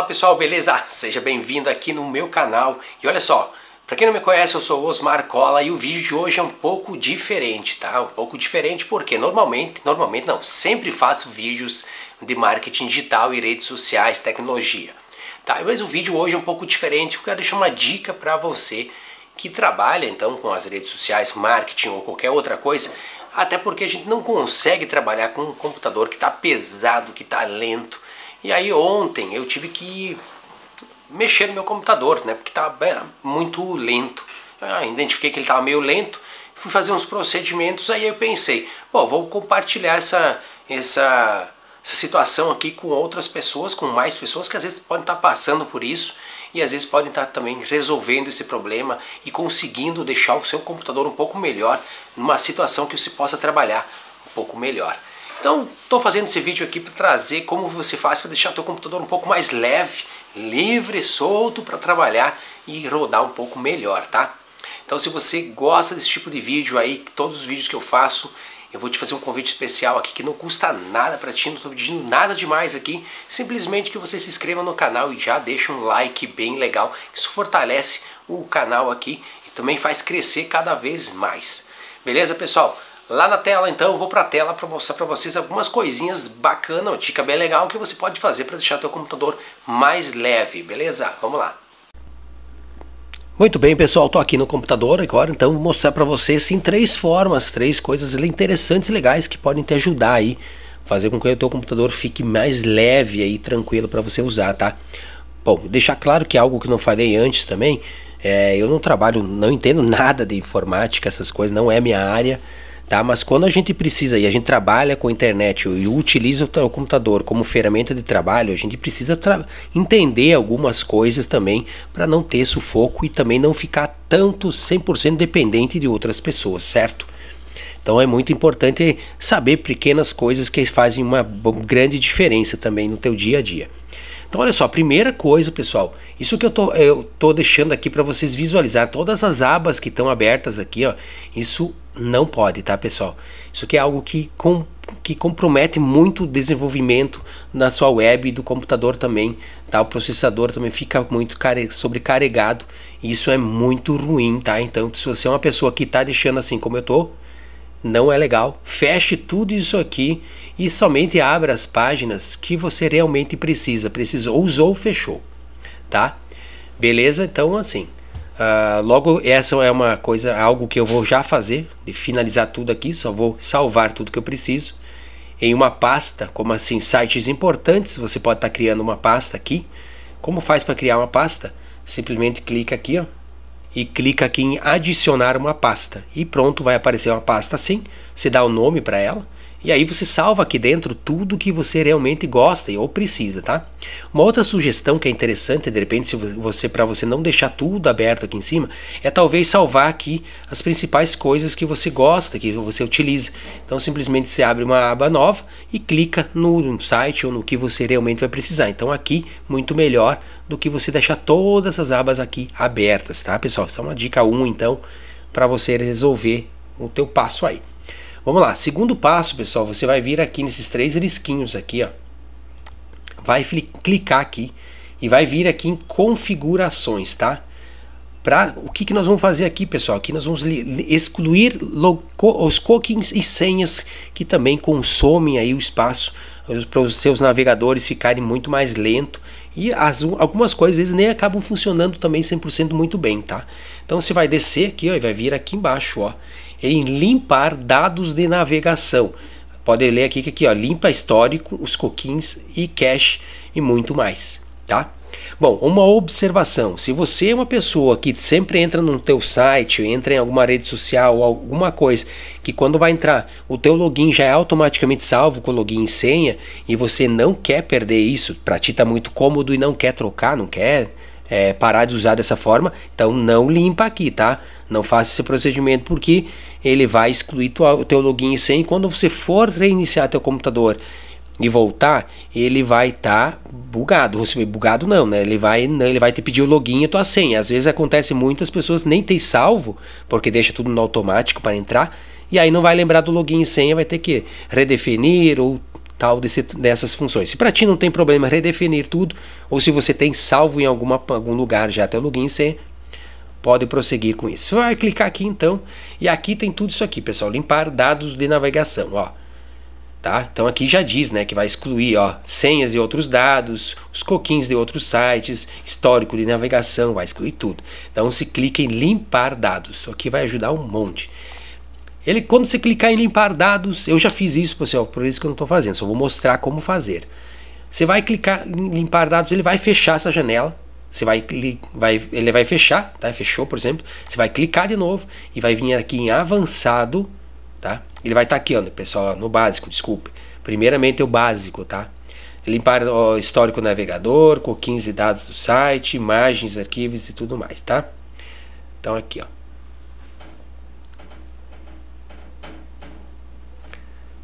Olá pessoal, beleza? Seja bem-vindo aqui no meu canal. E olha só, para quem não me conhece, eu sou Osmar Cola e o vídeo de hoje é um pouco diferente, tá? Um pouco diferente porque normalmente, normalmente não, sempre faço vídeos de marketing digital e redes sociais, tecnologia. Tá? Mas o vídeo hoje é um pouco diferente, eu quero deixar uma dica para você que trabalha então com as redes sociais, marketing ou qualquer outra coisa, até porque a gente não consegue trabalhar com um computador que está pesado, que está lento, e aí ontem eu tive que mexer no meu computador, né? Porque estava muito lento. Eu identifiquei que ele estava meio lento, fui fazer uns procedimentos, aí eu pensei, bom, vou compartilhar essa, essa, essa situação aqui com outras pessoas, com mais pessoas que às vezes podem estar tá passando por isso e às vezes podem estar tá também resolvendo esse problema e conseguindo deixar o seu computador um pouco melhor, numa situação que você possa trabalhar um pouco melhor. Então, estou fazendo esse vídeo aqui para trazer como você faz para deixar seu computador um pouco mais leve, livre, solto para trabalhar e rodar um pouco melhor, tá? Então, se você gosta desse tipo de vídeo aí, todos os vídeos que eu faço, eu vou te fazer um convite especial aqui que não custa nada para ti, não estou pedindo nada demais aqui, simplesmente que você se inscreva no canal e já deixa um like bem legal, isso fortalece o canal aqui e também faz crescer cada vez mais. Beleza, pessoal? lá na tela, então eu vou para a tela para mostrar para vocês algumas coisinhas bacanas, uma dica bem legal que você pode fazer para deixar teu computador mais leve, beleza? Vamos lá. Muito bem, pessoal, estou aqui no computador agora, então vou mostrar para vocês em assim, três formas, três coisas interessantes e legais que podem te ajudar aí, fazer com que o teu computador fique mais leve e tranquilo para você usar, tá? Bom, deixar claro que é algo que não falei antes também, é, eu não trabalho, não entendo nada de informática, essas coisas, não é minha área, tá? Mas quando a gente precisa e a gente trabalha com a internet e utiliza o, o computador como ferramenta de trabalho, a gente precisa entender algumas coisas também para não ter sufoco e também não ficar tanto 100% dependente de outras pessoas, certo? Então é muito importante saber pequenas coisas que fazem uma grande diferença também no teu dia a dia. Então, olha só, primeira coisa, pessoal, isso que eu tô, eu tô deixando aqui para vocês visualizar, todas as abas que estão abertas aqui, ó, isso não pode, tá, pessoal? Isso aqui é algo que, com, que compromete muito o desenvolvimento na sua web e do computador também, tá? O processador também fica muito sobrecarregado e isso é muito ruim, tá? Então, se você é uma pessoa que está deixando assim como eu tô, não é legal. Feche tudo isso aqui e somente abra as páginas que você realmente precisa. Precisou, usou, fechou. Tá? Beleza? Então, assim. Uh, logo, essa é uma coisa, algo que eu vou já fazer, de finalizar tudo aqui, só vou salvar tudo que eu preciso em uma pasta, como assim, sites importantes, você pode estar tá criando uma pasta aqui. Como faz para criar uma pasta? Simplesmente clica aqui, ó, e clica aqui em adicionar uma pasta. E pronto, vai aparecer uma pasta assim. Você dá o nome para ela e aí você salva aqui dentro tudo que você realmente gosta ou precisa, tá? Uma outra sugestão que é interessante, de repente, se você para você não deixar tudo aberto aqui em cima, é talvez salvar aqui as principais coisas que você gosta, que você utiliza. Então simplesmente você abre uma aba nova e clica no site ou no que você realmente vai precisar. Então aqui muito melhor do que você deixar todas as abas aqui abertas, tá, pessoal? Essa é uma dica 1 um, então para você resolver o teu passo aí. Vamos lá, segundo passo, pessoal, você vai vir aqui nesses três risquinhos aqui, ó. Vai clicar aqui e vai vir aqui em configurações, tá? Pra, o que, que nós vamos fazer aqui, pessoal? Aqui nós vamos excluir os cookies e senhas que também consomem aí o espaço para os seus navegadores ficarem muito mais lento e as, algumas coisas vezes, nem acabam funcionando também 100% muito bem, tá? Então você vai descer aqui ó, e vai vir aqui embaixo, ó, em limpar dados de navegação. Pode ler aqui que aqui ó, limpa histórico, os coquins e cache e muito mais, tá? Bom, uma observação: se você é uma pessoa que sempre entra no teu site, entra em alguma rede social, alguma coisa, que quando vai entrar o teu login já é automaticamente salvo com login e senha e você não quer perder isso, para ti tá muito cômodo e não quer trocar, não quer é, parar de usar dessa forma, então não limpa aqui, tá? Não faça esse procedimento porque ele vai excluir tua, o teu login e senha. Quando você for reiniciar teu computador e voltar, ele vai estar tá bugado. Você bugado não, né? Ele vai, né, ele vai te pedir o login e a tua senha. Às vezes acontece muito, as pessoas nem tem salvo, porque deixa tudo no automático para entrar, e aí não vai lembrar do login e senha, vai ter que redefinir ou tal desse, dessas funções. Se para ti não tem problema redefinir tudo, ou se você tem salvo em alguma, algum lugar já até o login, você pode prosseguir com isso. vai clicar aqui então, e aqui tem tudo isso aqui, pessoal. Limpar dados de navegação, ó. Tá? Então aqui já diz né, que vai excluir ó, senhas e outros dados, os coquins de outros sites, histórico de navegação, vai excluir tudo. Então se clica em limpar dados, isso aqui vai ajudar um monte. Ele, quando você clicar em limpar dados, eu já fiz isso, pessoal, por isso que eu não estou fazendo, só vou mostrar como fazer. Você vai clicar em limpar dados, ele vai fechar essa janela. Você vai, vai ele vai fechar, tá? Fechou, por exemplo. Você vai clicar de novo e vai vir aqui em avançado, tá? Ele vai estar tá aqui, ó, pessoal, no básico, desculpe. Primeiramente o básico, tá? Limpar o histórico navegador, com 15 dados do site, imagens, arquivos e tudo mais, tá? Então aqui, ó.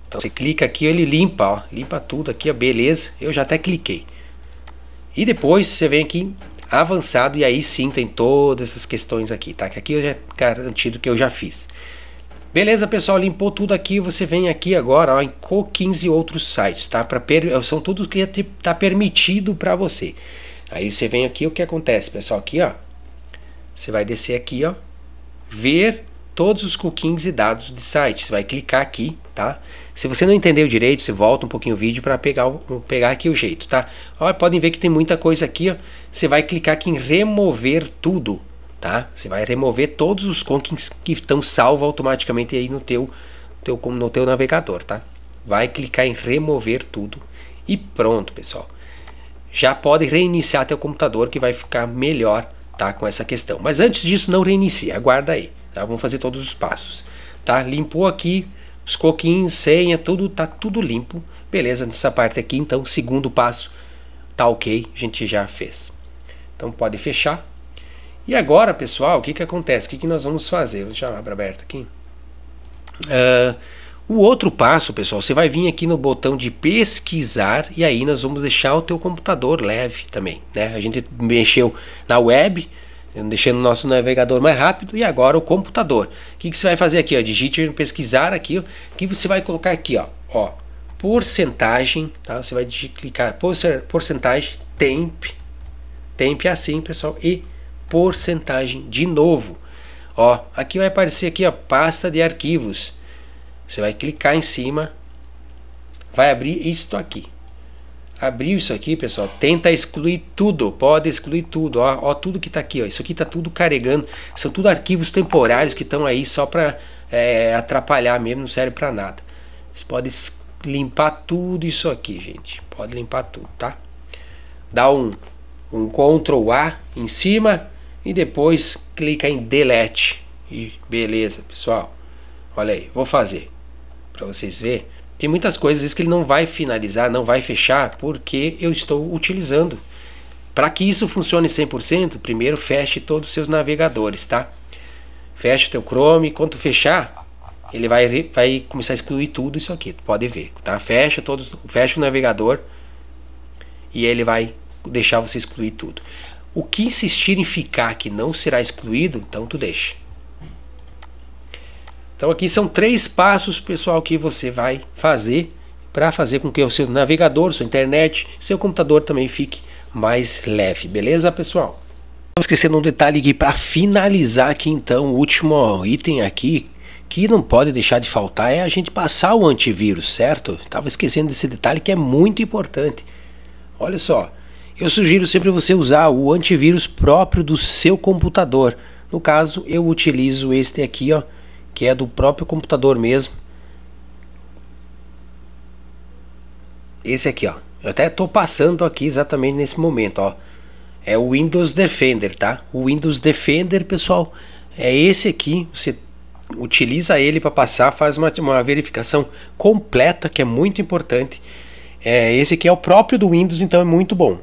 Então você clica aqui, ele limpa, ó, limpa tudo aqui, ó, beleza. Eu já até cliquei. E depois você vem aqui em avançado e aí sim tem todas essas questões aqui, tá? Que aqui eu já é garantido que eu já fiz. Beleza, pessoal, limpou tudo aqui, você vem aqui agora ó, em co 15 outros sites, tá? Pra per... Eh, são tudo que está permitido para você. Aí você vem aqui, o que acontece, pessoal? Aqui, ó, você vai descer aqui, ó, ver todos os cookies e dados de sites. Vai clicar aqui, tá? Se você não entendeu direito, você volta um pouquinho o vídeo para pegar, pegar aqui o jeito, tá? Ó, podem ver que tem muita coisa aqui, ó. Você vai clicar aqui em remover tudo, tá? Você vai remover todos os conkins que estão salvos automaticamente aí no teu, teu, no teu navegador, tá? Vai clicar em remover tudo e pronto, pessoal. Já pode reiniciar teu computador que vai ficar melhor, tá? Com essa questão. Mas antes disso, não reinicie, aguarda aí, tá? Vamos fazer todos os passos, tá? Limpou aqui os coquinhos, senha, tudo tá tudo limpo. Beleza, nessa parte aqui, então, segundo passo, tá ok, a gente já fez. Então pode fechar. E agora, pessoal, o que que acontece? O que que nós vamos fazer? Vou abrir a aba aberta aqui. Uh, o outro passo, pessoal, você vai vir aqui no botão de pesquisar e aí nós vamos deixar o teu computador leve também, né? A gente mexeu na web, deixando o nosso navegador mais rápido e agora o computador. O que, que você vai fazer aqui? Ó? Digite pesquisar aqui, o que você vai colocar aqui? Ó, ó porcentagem, tá? Você vai clicar porcentagem, temp, temp é assim, pessoal, e porcentagem de novo. Ó, aqui vai aparecer aqui a pasta de arquivos. Você vai clicar em cima, vai abrir isto aqui abriu isso aqui, pessoal, tenta excluir tudo, pode excluir tudo, ó, ó tudo que está aqui, ó, isso aqui está tudo carregando, são tudo arquivos temporários que estão aí só para é, atrapalhar mesmo, não serve para nada. Você pode limpar tudo isso aqui, gente, pode limpar tudo, tá? Dá um, um Ctrl A em cima e depois clica em Delete e beleza, pessoal. Olha aí, vou fazer para vocês verem. Tem muitas coisas que ele não vai finalizar, não vai fechar, porque eu estou utilizando. Para que isso funcione 100%, primeiro feche todos os seus navegadores, tá? Feche o teu Chrome, quando fechar, ele vai, vai começar a excluir tudo isso aqui, tu pode ver, tá? Fecha todos, fecha o navegador e ele vai deixar você excluir tudo. O que insistir em ficar que não será excluído, então tu deixa. Então aqui são três passos, pessoal, que você vai fazer para fazer com que o seu navegador, sua internet, seu computador também fique mais leve, beleza, pessoal? Esquecendo um detalhe aqui para finalizar aqui então, o último item aqui que não pode deixar de faltar é a gente passar o antivírus, certo? Estava esquecendo desse detalhe que é muito importante. Olha só, eu sugiro sempre você usar o antivírus próprio do seu computador. No caso, eu utilizo este aqui, ó, que é do próprio computador mesmo. Esse aqui, ó. Eu até tô passando aqui exatamente nesse momento, ó. É o Windows Defender, tá? O Windows Defender, pessoal, é esse aqui. Você utiliza ele para passar, faz uma, uma verificação completa, que é muito importante. É, esse aqui é o próprio do Windows, então é muito bom.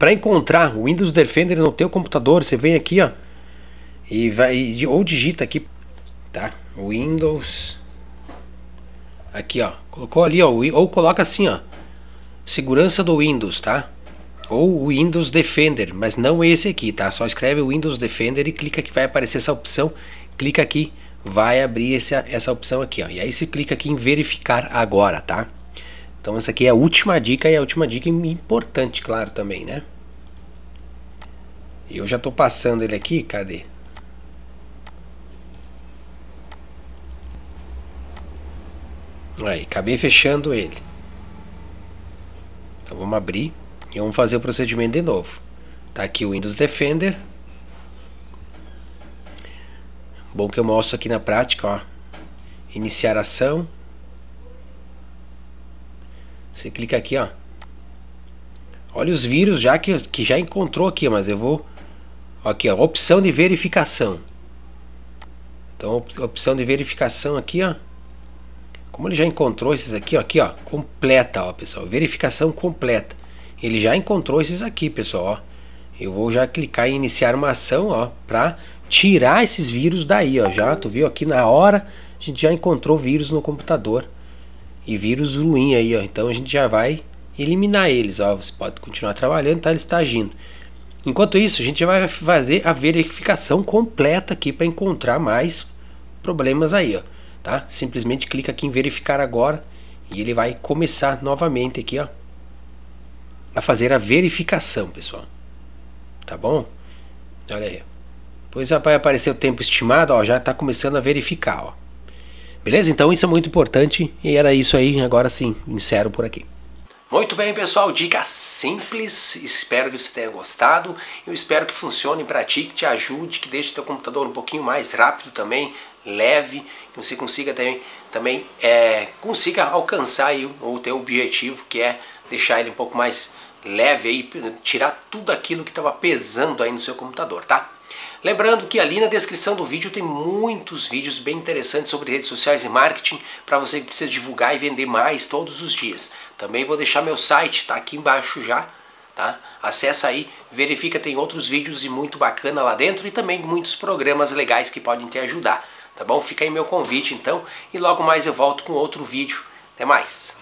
Para encontrar o Windows Defender no teu computador, você vem aqui, ó, e vai ou digita aqui tá? Windows. Aqui, ó. Colocou ali, ó. Ou coloca assim, ó. Segurança do Windows, tá? Ou Windows Defender, mas não esse aqui, tá? Só escreve Windows Defender e clica que vai aparecer essa opção. Clica aqui, vai abrir essa, essa opção aqui, ó. E aí você clica aqui em verificar agora, tá? Então essa aqui é a última dica e a última dica importante, claro, também, né? E eu já tô passando ele aqui, cadê? Aí, acabei fechando ele. Então vamos abrir e vamos fazer o procedimento de novo. Tá aqui o Windows Defender. Bom que eu mostro aqui na prática, ó. Iniciar ação. Você clica aqui, ó. Olha os vírus já que, que já encontrou aqui, mas eu vou... Aqui, ó, opção de verificação. Então, opção de verificação aqui, ó. Como ele já encontrou esses aqui, ó, aqui, ó, completa, ó, pessoal, verificação completa. Ele já encontrou esses aqui, pessoal, ó. Eu vou já clicar em iniciar uma ação, ó, para tirar esses vírus daí, ó. Já, tu viu aqui na hora, a gente já encontrou vírus no computador. E vírus ruim aí, ó. Então a gente já vai eliminar eles, ó. Você pode continuar trabalhando, tá? Ele está agindo. Enquanto isso, a gente vai fazer a verificação completa aqui para encontrar mais problemas aí, ó tá? Simplesmente clica aqui em verificar agora e ele vai começar novamente aqui, ó, a fazer a verificação, pessoal. Tá bom? Olha aí. Depois vai aparecer o tempo estimado, ó, já está começando a verificar, ó. Beleza? Então isso é muito importante e era isso aí. Agora sim, encerro por aqui. Muito bem, pessoal, dica simples. Espero que você tenha gostado. Eu espero que funcione, pratique, te ajude, que deixe seu computador um pouquinho mais rápido também, leve, que você consiga também, também é, consiga alcançar aí o teu objetivo, que é deixar ele um pouco mais leve aí, tirar tudo aquilo que estava pesando aí no seu computador, tá? Lembrando que ali na descrição do vídeo tem muitos vídeos bem interessantes sobre redes sociais e marketing para você que precisa divulgar e vender mais todos os dias. Também vou deixar meu site, tá aqui embaixo já, tá? Acessa aí, verifica, tem outros vídeos e muito bacana lá dentro e também muitos programas legais que podem te ajudar, tá bom? Fica aí meu convite então e logo mais eu volto com outro vídeo. Até mais!